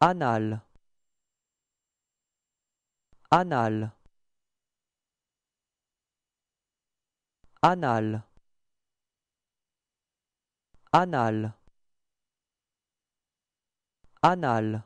anal anal anal anal anal